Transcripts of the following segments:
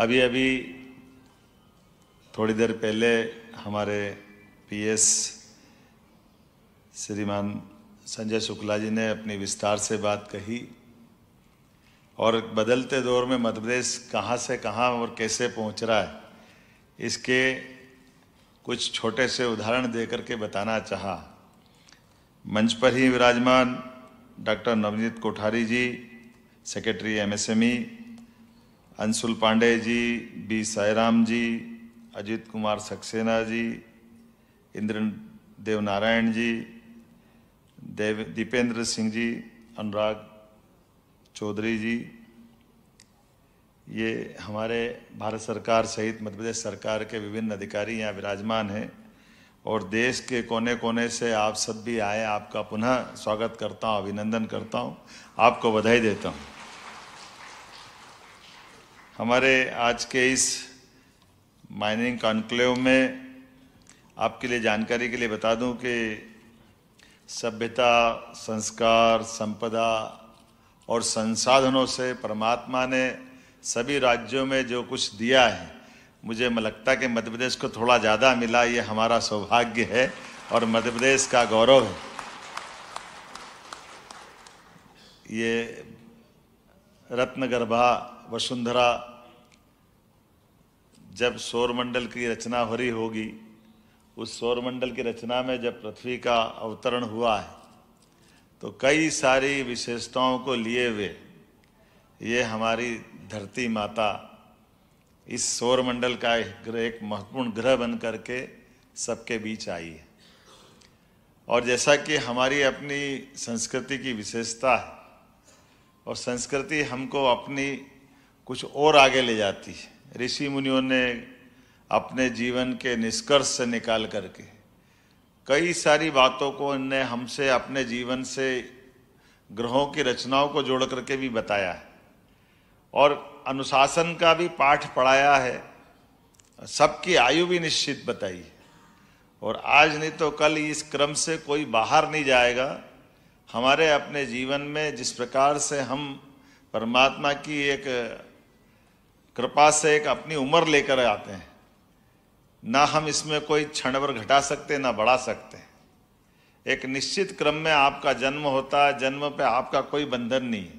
अभी अभी थोड़ी देर पहले हमारे पीएस श्रीमान संजय शुक्ला जी ने अपनी विस्तार से बात कही और बदलते दौर में मध्यप्रदेश कहाँ से कहाँ और कैसे पहुँच रहा है इसके कुछ छोटे से उदाहरण देकर के बताना चाहा मंच पर ही विराजमान doctor Navneet Kothari ji secretary MSME Anshul Pandey ji B Sairam ji Ajit Kumar Saxena ji Indra Dev Narayan ji Dev Dipendra Singh ji Anurag Chaudhary ji ये हमारे भारत सरकार सहित मध्य प्रदेश सरकार के विभिन्न अधिकारी यहाँ विराजमान हैं और देश के कोने कोने से आप सब भी आए आपका पुनः स्वागत करता हूँ अभिनंदन करता हूँ आपको बधाई देता हूँ हमारे आज के इस माइनिंग कॉन्क्लेव में आपके लिए जानकारी के लिए बता दूं कि सभ्यता संस्कार संपदा और संसाधनों से परमात्मा ने सभी राज्यों में जो कुछ दिया है मुझे लगता कि मध्य प्रदेश को थोड़ा ज़्यादा मिला ये हमारा सौभाग्य है और मध्य प्रदेश का गौरव है ये रत्नगर्भा वसुंधरा जब सौरमंडल की रचना हो रही होगी उस सौरमंडल की रचना में जब पृथ्वी का अवतरण हुआ है तो कई सारी विशेषताओं को लिए हुए ये हमारी धरती माता इस सौरमंडल का एक ग्रह एक महत्वपूर्ण ग्रह बन करके सबके बीच आई है और जैसा कि हमारी अपनी संस्कृति की विशेषता है और संस्कृति हमको अपनी कुछ और आगे ले जाती है ऋषि मुनियों ने अपने जीवन के निष्कर्ष से निकाल करके कई सारी बातों को इनने हमसे अपने जीवन से ग्रहों की रचनाओं को जोड़ करके भी बताया है और अनुशासन का भी पाठ पढ़ाया है सबकी आयु भी निश्चित बताई और आज नहीं तो कल इस क्रम से कोई बाहर नहीं जाएगा हमारे अपने जीवन में जिस प्रकार से हम परमात्मा की एक कृपा से एक अपनी उम्र लेकर आते हैं ना हम इसमें कोई क्षण भर घटा सकते ना बढ़ा सकते एक निश्चित क्रम में आपका जन्म होता है जन्म पे आपका कोई बंधन नहीं है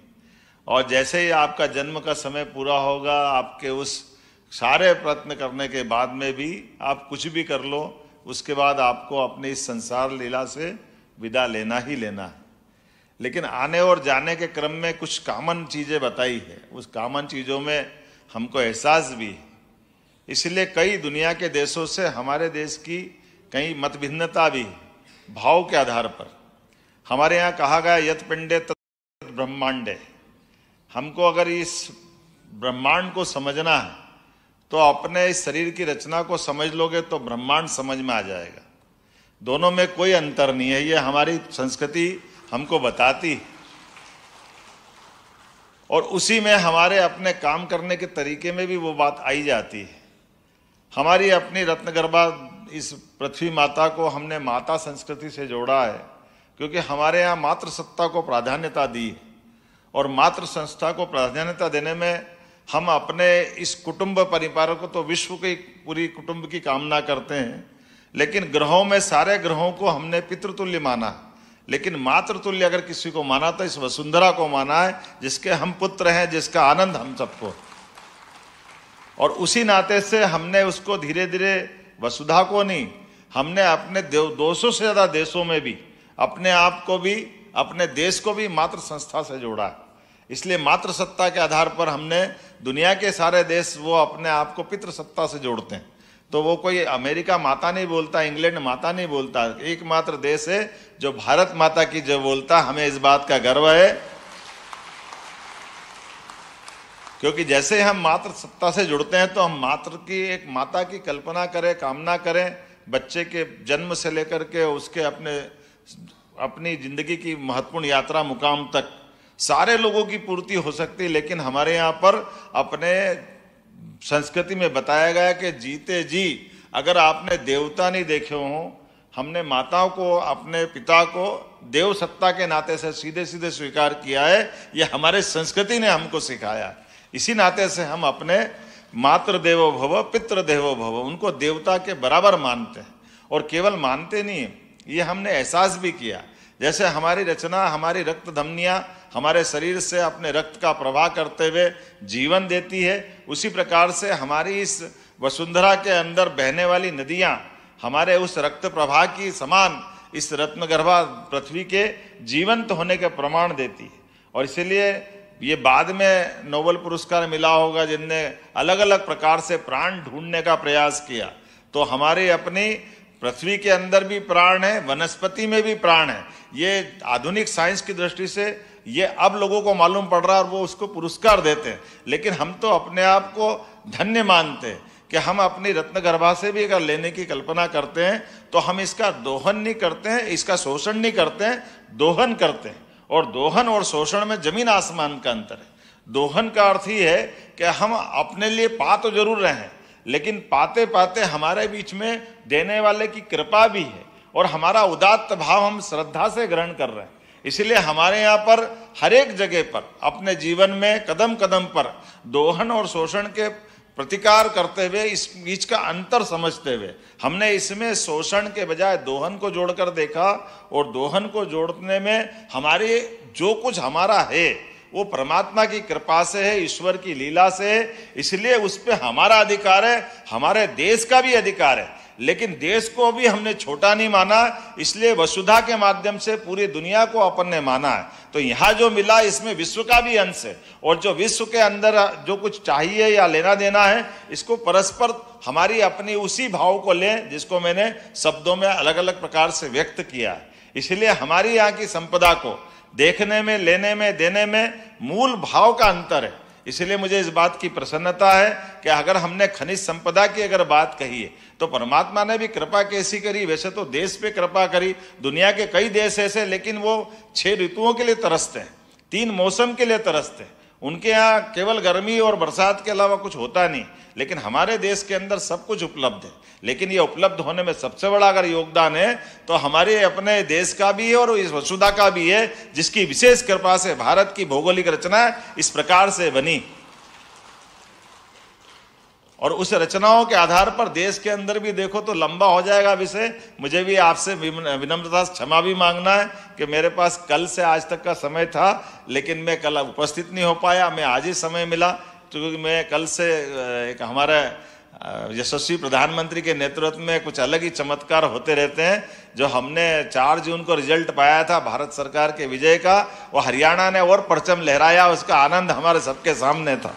और जैसे ही आपका जन्म का समय पूरा होगा आपके उस सारे प्रयत्न करने के बाद में भी आप कुछ भी कर लो उसके बाद आपको अपने इस संसार लीला से विदा लेना ही लेना है लेकिन आने और जाने के क्रम में कुछ कामन चीज़ें बताई है उस कामन चीज़ों में हमको एहसास भी है इसलिए कई दुनिया के देशों से हमारे देश की कई मतभिन्नता भी भाव के आधार पर हमारे यहाँ कहा गया यत पिंडे तत् ब्रह्मांडे हमको अगर इस ब्रह्मांड को समझना है तो अपने इस शरीर की रचना को समझ लोगे तो ब्रह्मांड समझ में आ जाएगा दोनों में कोई अंतर नहीं है ये हमारी संस्कृति हमको बताती है और उसी में हमारे अपने काम करने के तरीके में भी वो बात आई जाती है हमारी अपनी रत्नगरबा इस पृथ्वी माता को हमने माता संस्कृति से जोड़ा है क्योंकि हमारे यहाँ मातृ सत्ता को प्राधान्यता दी और मातृ संस्था को प्राधान्यता देने में हम अपने इस कुटुंब परिवार को तो विश्व की पूरी कुटुंब की कामना करते हैं लेकिन ग्रहों में सारे ग्रहों को हमने पितृतुल्य माना है लेकिन मातृतुल्य अगर किसी को माना तो इस वसुंधरा को माना है जिसके हम पुत्र हैं जिसका आनंद हम सबको और उसी नाते से हमने उसको धीरे धीरे वसुधा को नहीं हमने अपने दो सौ से ज़्यादा देशों में भी अपने आप को भी अपने देश को भी मात्र संस्था से जोड़ा है इसलिए मातृसत्ता के आधार पर हमने दुनिया के सारे देश वो अपने आप को पितृसत्ता से जोड़ते हैं तो वो कोई अमेरिका माता नहीं बोलता इंग्लैंड माता नहीं बोलता एकमात्र देश है जो भारत माता की जो बोलता हमें इस बात का गर्व है क्योंकि जैसे हम मात्र सत्ता से जुड़ते हैं तो हम मात्र की एक माता की कल्पना करें कामना करें बच्चे के जन्म से लेकर के उसके अपने अपनी जिंदगी की महत्वपूर्ण यात्रा मुकाम तक सारे लोगों की पूर्ति हो सकती है लेकिन हमारे यहाँ पर अपने संस्कृति में बताया गया कि जीते जी अगर आपने देवता नहीं देखे हों हमने माताओं को अपने पिता को देव सत्ता के नाते से सीधे सीधे स्वीकार किया है यह हमारे संस्कृति ने हमको सिखाया इसी नाते से हम अपने मातृ देवो भव पितृ देवो भव उनको देवता के बराबर मानते हैं और केवल मानते नहीं ये हमने एहसास भी किया जैसे हमारी रचना हमारी रक्त धमनियाँ हमारे शरीर से अपने रक्त का प्रवाह करते हुए जीवन देती है उसी प्रकार से हमारी इस वसुंधरा के अंदर बहने वाली नदियाँ हमारे उस रक्त प्रवाह की समान इस रत्नगर्भा पृथ्वी के जीवंत होने के प्रमाण देती है और इसलिए ये बाद में नोबल पुरस्कार मिला होगा जिनने अलग अलग प्रकार से प्राण ढूंढने का प्रयास किया तो हमारे अपनी पृथ्वी के अंदर भी प्राण है वनस्पति में भी प्राण है ये आधुनिक साइंस की दृष्टि से ये अब लोगों को मालूम पड़ रहा है और वो उसको पुरस्कार देते हैं लेकिन हम तो अपने आप को धन्य मानते हैं कि हम अपनी रत्न गर्भा से भी अगर लेने की कल्पना करते हैं तो हम इसका दोहन नहीं करते हैं इसका शोषण नहीं करते हैं दोहन करते हैं और दोहन और शोषण में जमीन आसमान का अंतर है दोहन का अर्थ ही है कि हम अपने लिए पा तो जरूर रहे हैं लेकिन पाते पाते हमारे बीच में देने वाले की कृपा भी है और हमारा उदात्त भाव हम श्रद्धा से ग्रहण कर रहे हैं इसलिए हमारे यहाँ पर हर एक जगह पर अपने जीवन में कदम कदम पर दोहन और शोषण के प्रतिकार करते हुए इस बीच का अंतर समझते हुए हमने इसमें शोषण के बजाय दोहन को जोड़कर देखा और दोहन को जोड़ने में हमारे जो कुछ हमारा है वो परमात्मा की कृपा से है ईश्वर की लीला से है इसलिए उस पर हमारा अधिकार है हमारे देश का भी अधिकार है लेकिन देश को भी हमने छोटा नहीं माना इसलिए वसुधा के माध्यम से पूरी दुनिया को अपन ने माना है तो यहाँ जो मिला इसमें विश्व का भी अंश है और जो विश्व के अंदर जो कुछ चाहिए या लेना देना है इसको परस्पर हमारी अपनी उसी भाव को लें जिसको मैंने शब्दों में अलग अलग प्रकार से व्यक्त किया है इसलिए हमारी यहाँ की संपदा को देखने में लेने में देने में मूल भाव का अंतर है इसलिए मुझे इस बात की प्रसन्नता है कि अगर हमने खनिज संपदा की अगर बात कही है तो परमात्मा ने भी कृपा कैसी करी वैसे तो देश पे कृपा करी दुनिया के कई देश ऐसे लेकिन वो छह ऋतुओं के लिए तरसते हैं तीन मौसम के लिए तरसते हैं उनके यहाँ केवल गर्मी और बरसात के अलावा कुछ होता नहीं लेकिन हमारे देश के अंदर सब कुछ उपलब्ध है लेकिन ये उपलब्ध होने में सबसे बड़ा अगर योगदान है तो हमारे अपने देश का भी है और इस वसुधा का भी है जिसकी विशेष कृपा से भारत की भौगोलिक रचना इस प्रकार से बनी और उस रचनाओं के आधार पर देश के अंदर भी देखो तो लंबा हो जाएगा विषय मुझे भी आपसे विनम्रता से क्षमा भी मांगना है कि मेरे पास कल से आज तक का समय था लेकिन मैं कल उपस्थित नहीं हो पाया मैं आज ही समय मिला क्योंकि तो मैं कल से एक हमारे यशस्वी प्रधानमंत्री के नेतृत्व में कुछ अलग ही चमत्कार होते रहते हैं जो हमने 4 जून को रिजल्ट पाया था भारत सरकार के विजय का वो हरियाणा ने और परचम लहराया उसका आनंद हमारे सबके सामने था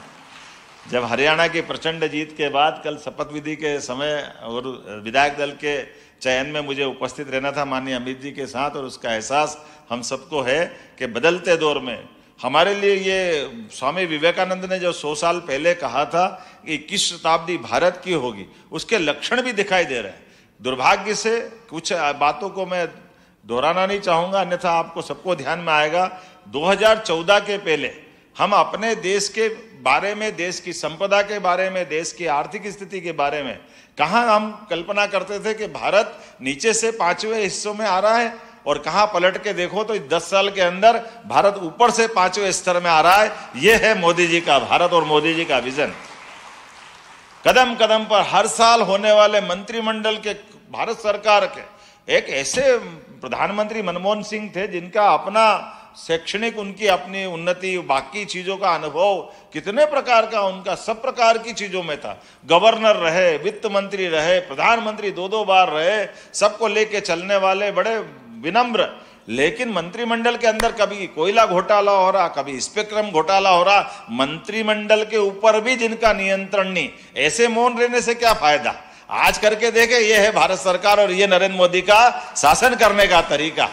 जब हरियाणा की प्रचंड जीत के बाद कल शपथ विधि के समय और विधायक दल के चयन में मुझे उपस्थित रहना था माननीय अमित जी के साथ और उसका एहसास हम सबको है कि बदलते दौर में हमारे लिए ये स्वामी विवेकानंद ने जो सौ साल पहले कहा था कि इक्कीस शताब्दी भारत की होगी उसके लक्षण भी दिखाई दे रहे हैं दुर्भाग्य से कुछ बातों को मैं दोहराना नहीं चाहूँगा अन्यथा आपको सबको ध्यान में आएगा 2014 के पहले हम अपने देश के बारे में देश की संपदा के बारे में देश की आर्थिक स्थिति के बारे में कहाँ हम कल्पना करते थे कि भारत नीचे से पांचवें हिस्सों में आ रहा है और कहाँ पलट के देखो तो दस साल के अंदर भारत ऊपर से पांचवें स्तर में आ रहा है ये है मोदी जी का भारत और मोदी जी का विजन कदम कदम पर हर साल होने वाले मंत्रिमंडल के भारत सरकार के एक ऐसे प्रधानमंत्री मनमोहन सिंह थे जिनका अपना शैक्षणिक उनकी अपनी उन्नति बाकी चीज़ों का अनुभव कितने प्रकार का उनका सब प्रकार की चीज़ों में था गवर्नर रहे वित्त मंत्री रहे प्रधानमंत्री दो दो बार रहे सबको लेके चलने वाले बड़े विनम्र लेकिन मंत्रिमंडल के अंदर कभी कोयला घोटाला हो रहा कभी स्पेक्ट्रम घोटाला हो रहा मंत्रिमंडल के ऊपर भी जिनका नियंत्रण नहीं ऐसे मौन रहने से क्या फायदा आज करके देखे ये है भारत सरकार और ये नरेंद्र मोदी का शासन करने का तरीका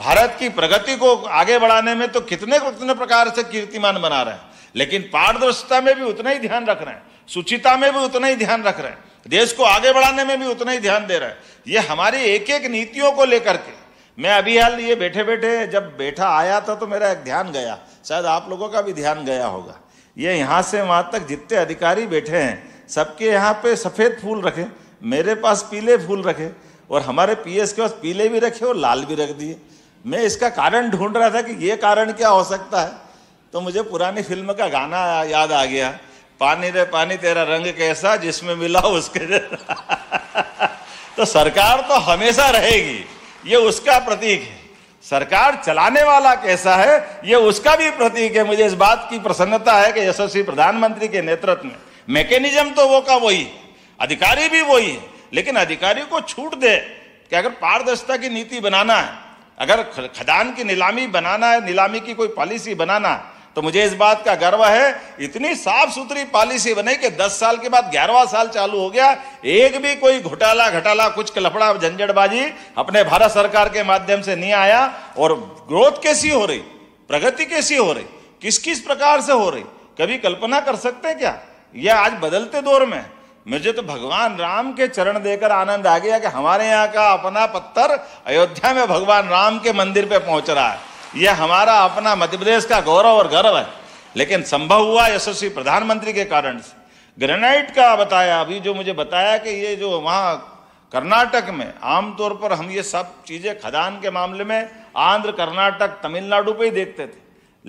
भारत की प्रगति को आगे बढ़ाने में तो कितने कितने प्रकार से कीर्तिमान बना रहे हैं लेकिन पारदर्शिता में भी उतना ही ध्यान रख रहे हैं सुचिता में भी उतना ही ध्यान रख रहे हैं देश को आगे बढ़ाने में भी उतना ही ध्यान दे रहे हैं ये हमारी एक एक नीतियों को लेकर के मैं अभी हाल ये बैठे बैठे जब बैठा आया था तो मेरा एक ध्यान गया शायद आप लोगों का भी ध्यान गया होगा ये यहाँ से वहाँ तक जितने अधिकारी बैठे हैं सबके यहाँ पे सफ़ेद फूल रखे मेरे पास पीले फूल रखे और हमारे पीएस के पास पीले भी रखे और लाल भी रख दिए मैं इसका कारण ढूंढ रहा था कि ये कारण क्या हो सकता है तो मुझे पुरानी फिल्म का गाना याद आ गया पानी रे पानी तेरा रंग कैसा जिसमें मिला उसके तो सरकार तो हमेशा रहेगी ये उसका प्रतीक है सरकार चलाने वाला कैसा है ये उसका भी प्रतीक है मुझे इस बात की प्रसन्नता है कि यशस्वी प्रधानमंत्री के नेतृत्व में मैकेनिज्म तो वो का वही अधिकारी भी वही है लेकिन अधिकारी को छूट दे कि अगर पारदर्शिता की नीति बनाना है अगर खदान की नीलामी बनाना है नीलामी की कोई पॉलिसी बनाना तो मुझे इस बात का गर्व है इतनी साफ सुथरी पॉलिसी बने कि 10 साल के बाद ग्यारहवा साल चालू हो गया एक भी कोई घोटाला घटाला कुछ लफड़ा झंझटबाजी अपने भारत सरकार के माध्यम से नहीं आया और ग्रोथ कैसी हो रही प्रगति कैसी हो रही किस किस प्रकार से हो रही कभी कल्पना कर सकते क्या यह आज बदलते दौर में मुझे तो भगवान राम के चरण देकर आनंद आ गया कि हमारे यहाँ का अपना पत्थर अयोध्या में भगवान राम के मंदिर पे पहुंच रहा है यह हमारा अपना मध्य प्रदेश का गौरव और गर्व है लेकिन संभव हुआ यशस्वी प्रधानमंत्री के कारण से ग्रेनाइट का बताया अभी जो मुझे बताया कि ये जो वहाँ कर्नाटक में आमतौर पर हम ये सब चीज़ें खदान के मामले में आंध्र कर्नाटक तमिलनाडु पर ही देखते थे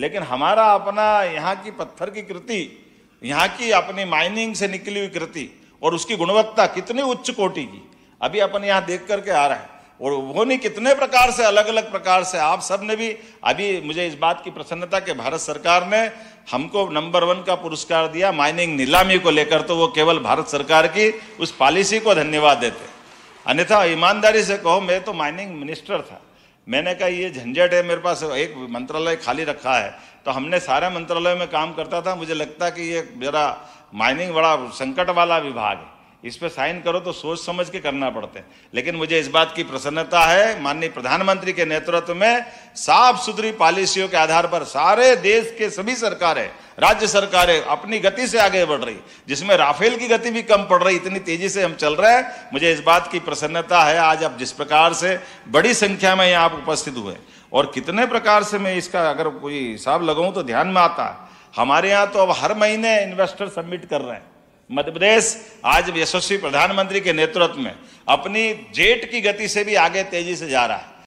लेकिन हमारा अपना यहाँ की पत्थर की कृति यहाँ की अपनी माइनिंग से निकली हुई कृति और उसकी गुणवत्ता कितनी उच्च कोटि की अभी अपन यहाँ देख करके आ रहे हैं और वो नहीं कितने प्रकार से अलग अलग प्रकार से आप सब ने भी अभी मुझे इस बात की प्रसन्नता कि भारत सरकार ने हमको नंबर वन का पुरस्कार दिया माइनिंग नीलामी को लेकर तो वो केवल भारत सरकार की उस पॉलिसी को धन्यवाद देते अन्यथा ईमानदारी से कहो मैं तो माइनिंग मिनिस्टर था मैंने कहा ये झंझट है मेरे पास एक मंत्रालय खाली रखा है तो हमने सारे मंत्रालय में काम करता था मुझे लगता कि ये जरा माइनिंग बड़ा संकट वाला विभाग है इस पर साइन करो तो सोच समझ के करना पड़ते हैं लेकिन मुझे इस बात की प्रसन्नता है माननीय प्रधानमंत्री के नेतृत्व में साफ सुथरी पॉलिसियों के आधार पर सारे देश के सभी सरकारें राज्य सरकारें अपनी गति से आगे बढ़ रही जिसमें राफेल की गति भी कम पड़ रही इतनी तेजी से हम चल रहे हैं मुझे इस बात की प्रसन्नता है आज आप जिस प्रकार से बड़ी संख्या में यहाँ आप उपस्थित हुए और कितने प्रकार से मैं इसका अगर कोई हिसाब लगाऊँ तो ध्यान में आता है हमारे यहाँ तो अब हर महीने इन्वेस्टर सबमिट कर रहे हैं मध्य प्रदेश आज यशस्वी प्रधानमंत्री के नेतृत्व में अपनी जेट की गति से भी आगे तेजी से जा रहा है